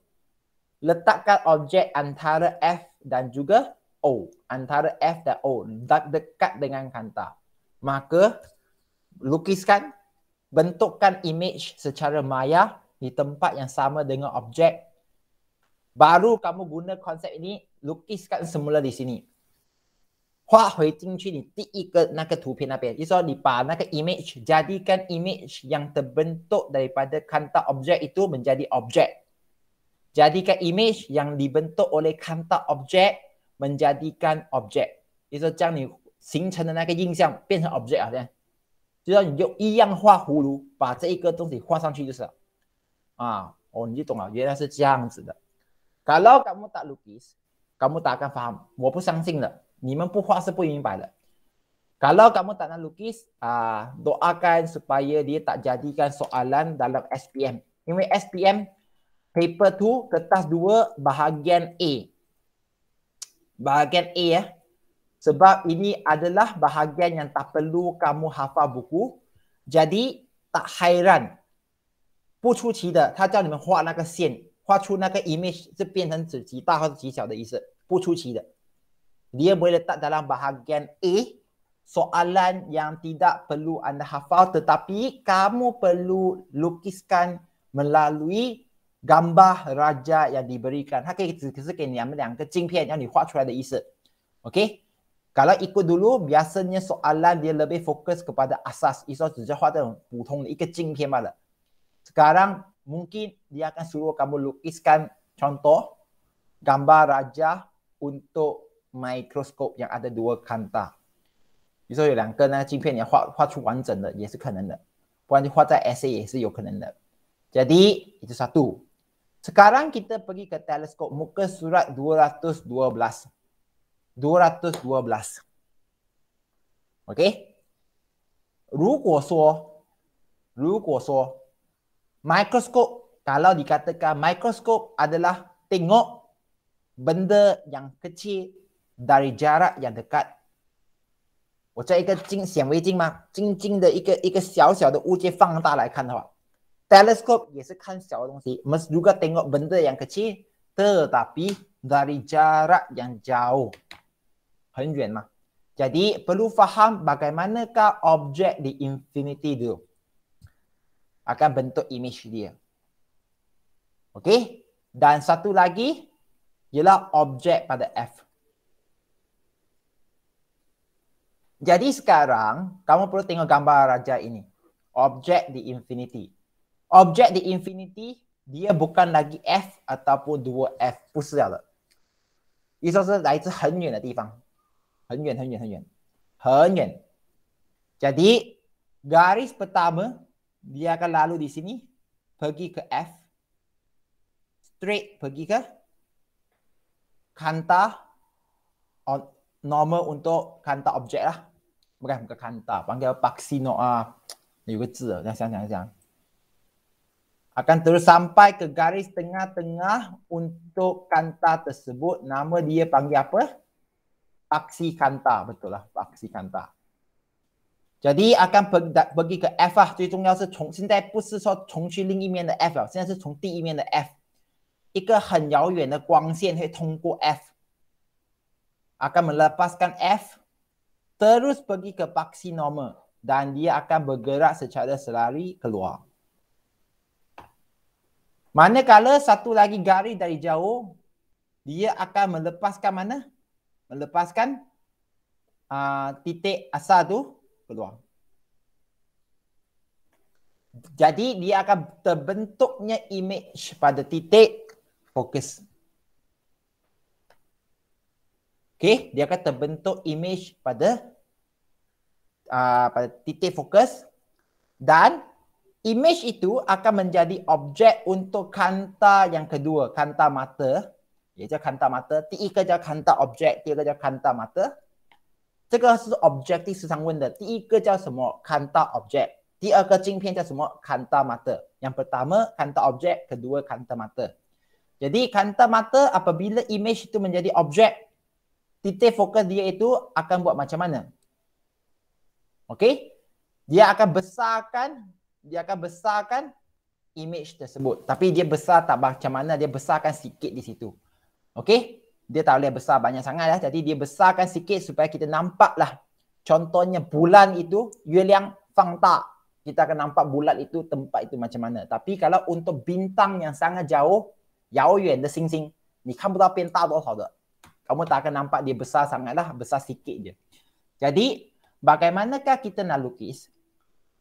Letakkan objek antara F dan juga O. Antara F dan O. Dekat dengan kanta. Maka lukiskan, bentukkan image secara maya di tempat yang sama dengan objek baru kamu guna konsep ini lukiskan semula di sini. Hua hui jing qu ni di yi ge na ge tu pian na bian. Yi shuo ni ba na ge image jadikan image yang terbentuk daripada kanta objek itu menjadi objek. Jadikan image yang dibentuk oleh kanta objek menjadikan objek. Yi shuo jiang ni xing chen de na ge yin xiang bian cheng objek a lah dian. Yi shuo ni you yi yang hua hu lu ba zhe yi ge dong xi hua shang qu jiu shi. Ah, o oh, ni dong a, yue lai shi jiang zi de. Kalau kamu tak lukis, kamu tak akan faham. Saya pun sangsing lah. Ni mampu huak sepuluh yang pada. Kalau kamu tak nak lukis, uh, doakan supaya dia tak jadikan soalan dalam SPM. Ini SPM, paper 2, kertas 2, bahagian A. Bahagian A ya. Sebab ini adalah bahagian yang tak perlu kamu hafal buku. Jadi tak hairan. Pucu cida, dia jauh ni menghuat nak sien. 画出那个 image 是变成是极大或是极小的意思，不出奇的。Dia boleh letak dalam bahagian A soalan yang tidak perlu anda hafal tetapi kamu perlu lukiskan melalui gambar raja yang diberikan. Ha, kita kasi, kasi, kasi, kasi, kasi, kasi, kasi, kasi, kasi, kasi, kalau ikut dulu, biasanya soalan dia lebih fokus kepada asas. Isu sejarah itu, putong ni, ikut Sekarang, mungkin dia akan suruh kamu lukiskan contoh gambar raja untuk mikroskop yang ada dua kanta. Jadi so, ada dua kanta, nah, cincin yang 画,画出完整的也是可能的，不然就画在 essay 也是有可能的。Jadi itu satu. Sekarang kita pergi ke teleskop muka surat 212. 212. Okay? 如果说，如果说。如果说 mikroskop kalau dikatakan mikroskop adalah tengok benda yang kecil dari jarak yang dekat. Macam ikan cing sian wei jing jing jing de ikan ikan xiao xiao de wujie fang da lai kan Teleskop ye se kan xiao dong si, mes juga tengok benda yang kecil tetapi dari jarak yang jauh. Hen yuan mah. Jadi perlu faham bagaimanakah objek di infinity dulu akan bentuk image dia. Okey? Dan satu lagi ialah objek pada F. Jadi sekarang kamu perlu tengok gambar raja ini. Objek di infinity. Objek di infinity dia bukan lagi F ataupun 2F. Pusat lah. Ia sebab dari sangat jauh tempat. Sangat jauh, sangat jauh, sangat jauh. Jadi garis pertama dia akan lalu di sini pergi ke F straight pergi ke kanta on normal untuk kanta objek lah bukan ke kanta panggil paksino ah ada ke zi dah siang siang siang akan terus sampai ke garis tengah-tengah untuk kanta tersebut nama dia panggil apa paksi kanta betul lah paksi kanta jadi akan pergi, pergi ke F 啊，最重要是从现在不是说从去另一面的 lah. F 啊，现在是从第一面的 F，一个很遥远的光线会通过 F。akan melepaskan F terus pergi ke paksi normal dan dia akan bergerak secara selari keluar. Manakala satu lagi garis dari jauh dia akan melepaskan mana? Melepaskan uh, titik asal tu peluang. Jadi dia akan terbentuknya image pada titik fokus. Okay, dia akan terbentuk image pada uh, pada titik fokus dan image itu akan menjadi objek untuk kanta yang kedua, kanta mata. Ia kanta mata. Tiga e kerja kanta objek, tiga e kerja kanta mata. 这个是 objective 时常问的。第一个叫什么？看到 object。第二个镜片叫什么？看到 matter。Yang pertama kan t a object, kedua kan t a Jadi kan t mata apabila image itu menjadi object titik fokus dia itu akan buat macam mana? okay Dia akan besarkan, dia akan besarkan image tersebut. Tapi dia besar tak macam mana? Dia besarkan sedikit di situ. Okey? dia tak boleh besar banyak sangat lah. Jadi dia besarkan sikit supaya kita nampak lah. Contohnya bulan itu, Liang fang Ta Kita akan nampak bulat itu, tempat itu macam mana. Tapi kalau untuk bintang yang sangat jauh, yao yuan yang sing sing. Ni kan tahu pinta tu sao Kamu tak akan nampak dia besar sangat lah. Besar sikit je. Jadi, bagaimanakah kita nak lukis?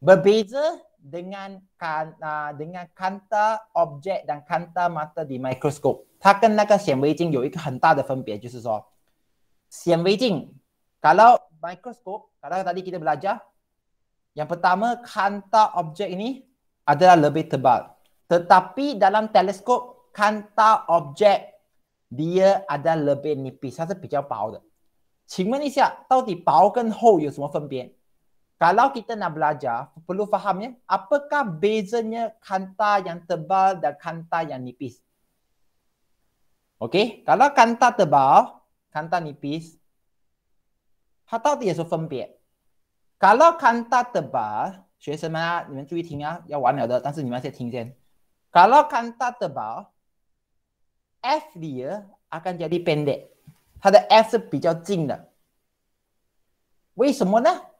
Berbeza dengan kan, uh, dengan kanta objek dan kanta mata di mikroskop. Ta kan naga xian wei jing yu yi hen de fen jiu shi shuo xian wei jing kalau mikroskop, kalau tadi kita belajar yang pertama kanta objek ini adalah lebih tebal. Tetapi dalam teleskop kanta objek dia ada lebih nipis, ada lebih bau. 请问一下，到底薄跟厚有什么分别？kalau kita nak belajar, perlu faham ya, apakah bezanya kanta yang tebal dan kanta yang nipis. Okey, kalau kanta tebal, kanta nipis, kata dia so fembie. Kalau kanta tebal, siswa-siswa, ni mesti perhati ya, wan lah, tapi ni mesti perhati Kalau kanta tebal, F dia akan jadi pendek. Dia F lebih jauh. Kenapa?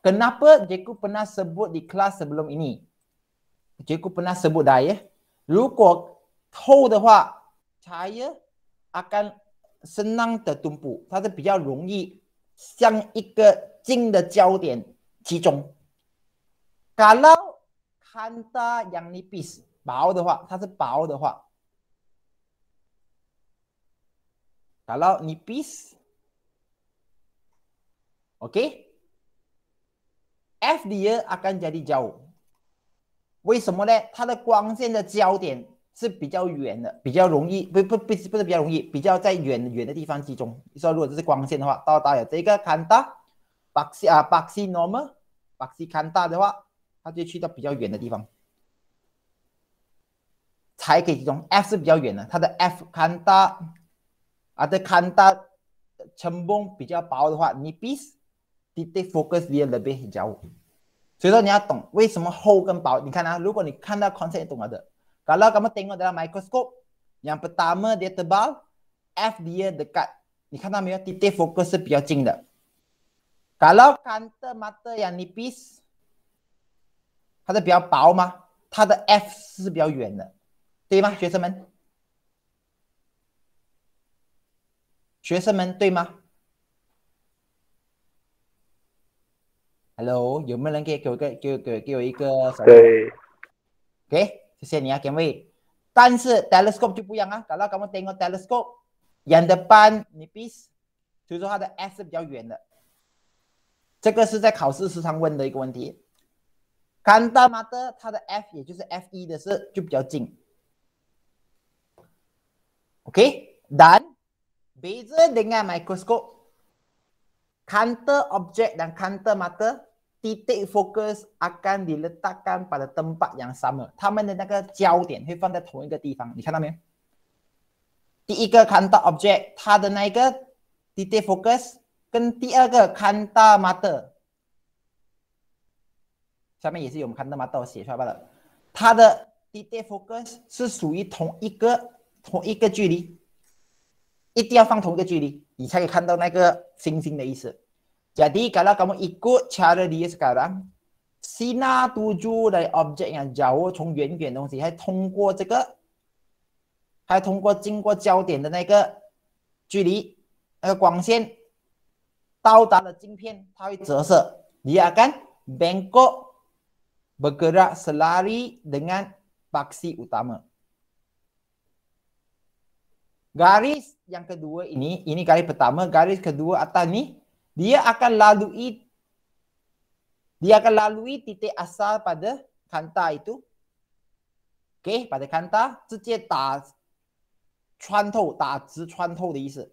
Kenapa cikgu pernah sebut di kelas sebelum ini? Cikgu pernah sebut dah ya. Jika tahu de hua, cahaya akan senang tertumpu. Ia lebih mudah seperti satu jing de jiao dian qi Kalau kanta yang nipis, bau de hua, ia bau de hua. Kalau nipis, okey? F 里边啊更加的焦，为什么呢？它的光线的焦点是比较远的，比较容易不不不不是比较容易，比较在远远的地方集中。你说如果这是光线的话，到达有这个坎达，巴西啊巴西那么巴西坎达的话，它就去到比较远的地方才可以集中。F 是比较远的，它的 F 坎达，啊这坎达成功比较薄的话，你比。T T focus via the be 焦，所以说你要懂为什么厚跟薄。你看啊，如果你看到 concept 懂了的，假如咁样等我得了 microscope，样 a 大嘛，detail 薄，f the the cut，你看到没有？T T focus 是比较近的。假如 e r n i 样，i s 它的比较薄吗？它的 f 是比较远的，对吗？学生们，学生们对吗？Hello，有没有人可以给我个给给给我一个什么？给，谢谢你啊，各位。但是 telescope 就不一样啊，搞到搞不点个 telescope 眼的斑，你比，所以说它的 f 是比较远的。这个是在考试时常问的一个问题。看到吗？的，它的 f 也就是 f 一的是就比较近。OK，done。比著点个 microscope。Counter object 及 counter matter 的 d e t a i t focus 将会被放置在同一个地方。它们的那个焦点会放在同一个地方，你看到没有？第一个 c o u n t e object 它的那个 detail focus 跟第二个 c o u n t e matter 下面也是有我们 c o u n t e matter 写出来的，它的 detail focus 是属于同一个同一个距离，一定要放同一个距离。你才可以看到那个星星的意思。Jadi kalau kamu ikut cara dia sekarang, sinar tuju dari objek yang jauh, dari jauh-jauh dari objek yang jauh, dia akan melalui jauh dari jauh dari jauh dari jauh dari jauh dari jauh dari jauh dari jauh dia akan bengkok bergerak selari dengan paksi utama garis yang kedua ini, ini garis pertama, garis kedua atas ni, dia akan lalui dia akan lalui titik asal pada kanta itu. Okey, pada kanta, terjejak da chuantou, da zi chuantou di isi.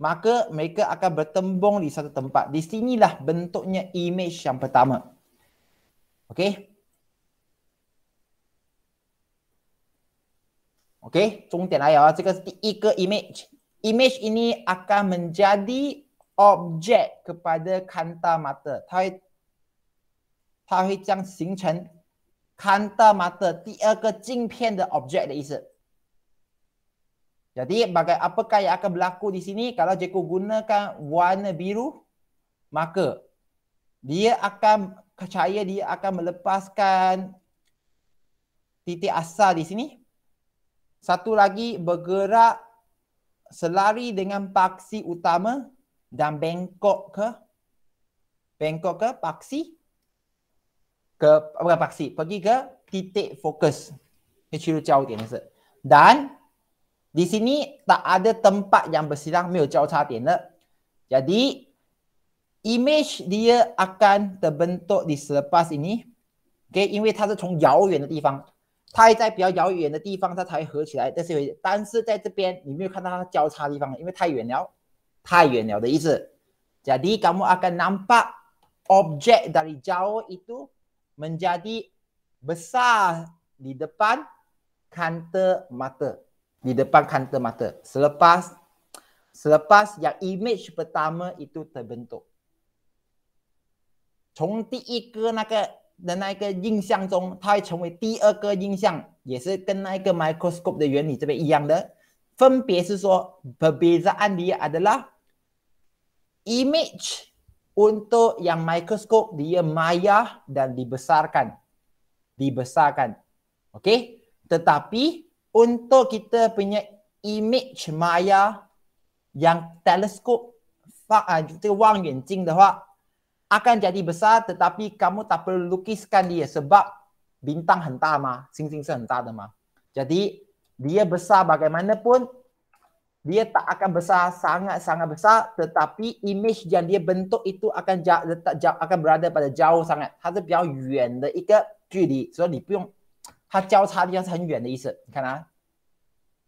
Maka mereka akan bertembung di satu tempat. Di sinilah bentuknya image yang pertama. Okey. Okay, cung tiền ayah. Jika tiga image. Image ini akan menjadi objek kepada kanta mata. Tapi, tapi jang sing chen. Kanta mata, tiga jing pian de objek de isi. Jadi, bagai apakah yang akan berlaku di sini kalau jeku gunakan warna biru, maka dia akan kecaya dia akan melepaskan titik asal di sini satu lagi bergerak selari dengan paksi utama dan bengkok ke bengkok ke paksi ke apa paksi pergi ke titik fokus ke ciri jauh dia ni dan di sini tak ada tempat yang bersilang mil jauh cha dia jadi image dia akan terbentuk di selepas ini okey 因为它是从遥远的地方它还在比较遥远的地方，它才会合起来。但是，但是在这边你没有看到它交叉的地方，因为太远了，太远了的意思。Jadi kamu akan nampak objek dari jauh itu menjadi besar di depan kanta mata. Di depan kanta mata. Selepas selepas yang image pertama itu terbentuk. Chong 的那一个印象中，它会成为第二个印象，也是跟那一个 microscope 的原理这边一样的，分别是说 b e r b e z a a n d i a adalah image untuk yang microscope dia maya dan dibesarkan, dibesarkan, okay? Tetapi untuk kita punya image maya yang teleskop, fak, ah, wang yuan jing 的话 akan jadi besar tetapi kamu tak perlu lukiskan dia sebab bintang hentak ma, sing-sing sehentak de ma. Jadi dia besar bagaimanapun dia tak akan besar sangat-sangat besar tetapi imej yang dia bentuk itu akan jauh, letak akan berada pada jauh sangat. Ha zhe biao yuan de yi ge ju di, suo ni bu yong jauh jiao cha di jauh hen yuan de kan ha? yi shi. Ni kan a.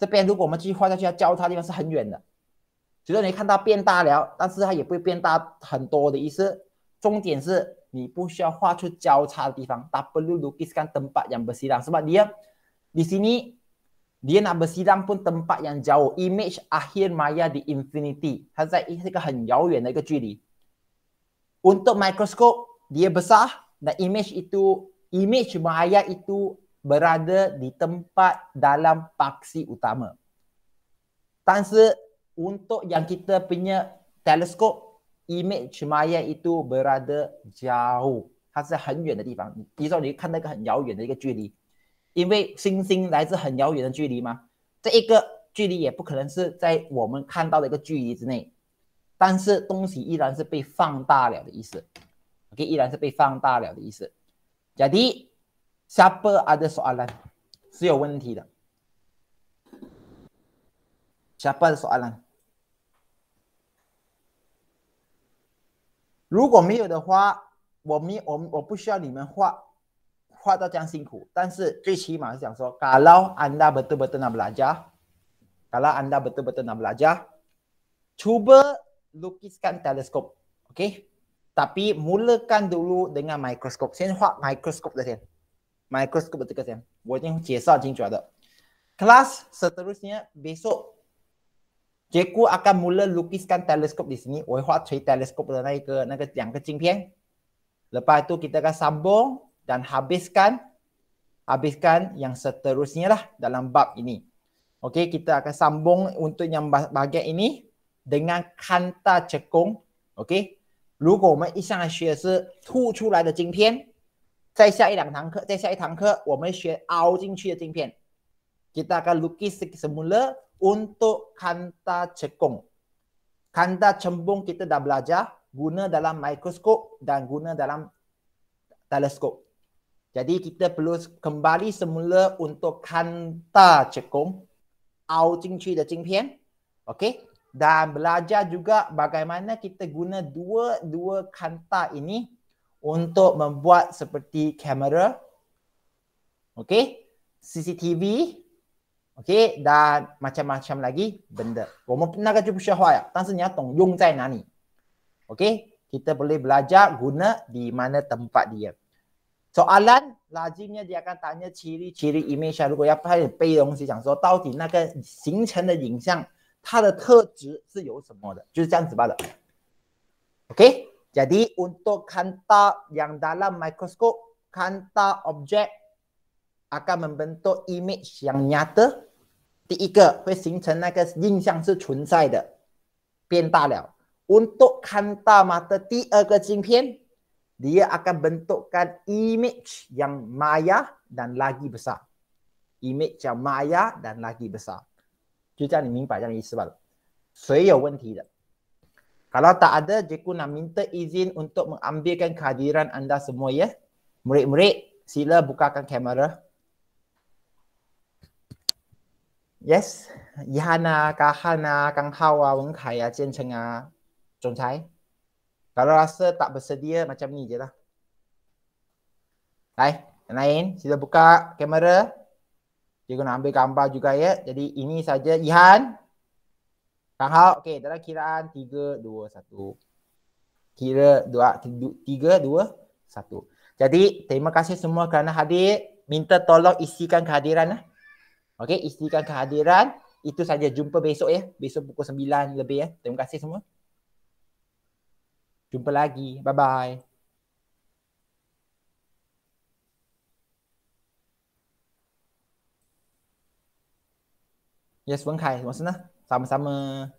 Zhe jauh ru guo men jauh hua xia qu ya jiao cha di yang hen yuan de. Zhe ni kan da bian da liao, dan shi ha ye bu bian da hen duo de yi shi. 重点是你不需要画出交叉的地方，double lukiskan tempat yang bersilang sebab dia di sini dia nak bersilang pun tempat yang jauh. Image akhir maya di infinity. Hanya ini adalah jauh yang dari jauh. Untuk mikroskop, dia besar dan image itu image maya itu berada di tempat dalam paksi utama. Tapi untuk yang kita punya teleskop, Image mya a itu berada jauh，它是很远的地方。如说，你看那个很遥远的一个距离，因为星星来自很遥远的距离嘛，这一个距离也不可能是在我们看到的一个距离之内。但是东西依然是被放大了的意思。OK，依然是被放大了的意思。Jadi, separ adalah soalan 是有问题的。Sepul soalan。如果没有的话，我没我我不需要你们画画到这样辛苦，但是最起码是想说，kalau anda betul betul nak belajar，kalau anda betul betul nak belajar，cuba lukiskan teleskop, okay? Tapi mulakan dulu dengan mikroskop. Saya buat mikroskop dah sen. Mikroskop dah sen. Saya dah jelaskan jelas. Kelas seterusnya besok Jeku akan mula lukiskan teleskop di sini. Wei Hua cuci teleskop dan naik ke naik ke yang ke cingpian. Lepas itu kita akan sambung dan habiskan habiskan yang seterusnya lah dalam bab ini. Okay, kita akan sambung untuk yang bahagian ini dengan kanta cekung. Okey. Jika kita isang share se tu chu lai de jingpian, zai xia yi liang tang ke, akan lukis semula untuk kanta cekung. Kanta cembung kita dah belajar guna dalam mikroskop dan guna dalam teleskop. Jadi kita perlu kembali semula untuk kanta cekung. Au jing cui de jing pian. Okay. Dan belajar juga bagaimana kita guna dua-dua kanta ini untuk membuat seperti kamera. Okay. CCTV. Okay, dan macam macam lagi benda. di mana yang 我们那个就不需要画呀，但是你要懂用在哪里。Okay, kita boleh belajar guna di mana tempat dia. Soalan lazimnya dia akan tanya ciri-ciri image. 如果要拍背东西，讲说到底那个形成的影像，它的特质是有什么的，就是这样子罢了。Okay, jadi untuk kantar yang dalam mikroskop kantar dia akan tanya membentuk image yang nyata 第一个会形成那个印象是存在的，变大了。Untuk kanta mata tiga kecing pian, dia akan bentukkan image yang maya dan lagi besar. Image yang maya dan lagi besar. Jika anda mengerti yang ini, Siapa yang ada Kalau tak ada, jika nak minta izin untuk mengambilkan kehadiran anda semua, ya. Murid-murid, sila bukakan kamera. Yes，遗憾啊，加汉啊，刚好啊，文凯啊，建成啊，总裁。Kalau rasa tak bersedia macam ni je lah. Hai, yang lain, buka kamera. Dia ambil gambar juga ya. Jadi ini saja Ihan. Kang Hao, okey, dalam kiraan 3 2 1. Kira 2 3 2 1. Jadi terima kasih semua kerana hadir. Minta tolong isikan kehadiran lah。Okay, istikan kehadiran. Itu saja jumpa besok ya. Besok pukul 9 lebih ya. Terima kasih semua. Jumpa lagi. Bye-bye. Yes, Wen Kai. Maksudnya, sama-sama.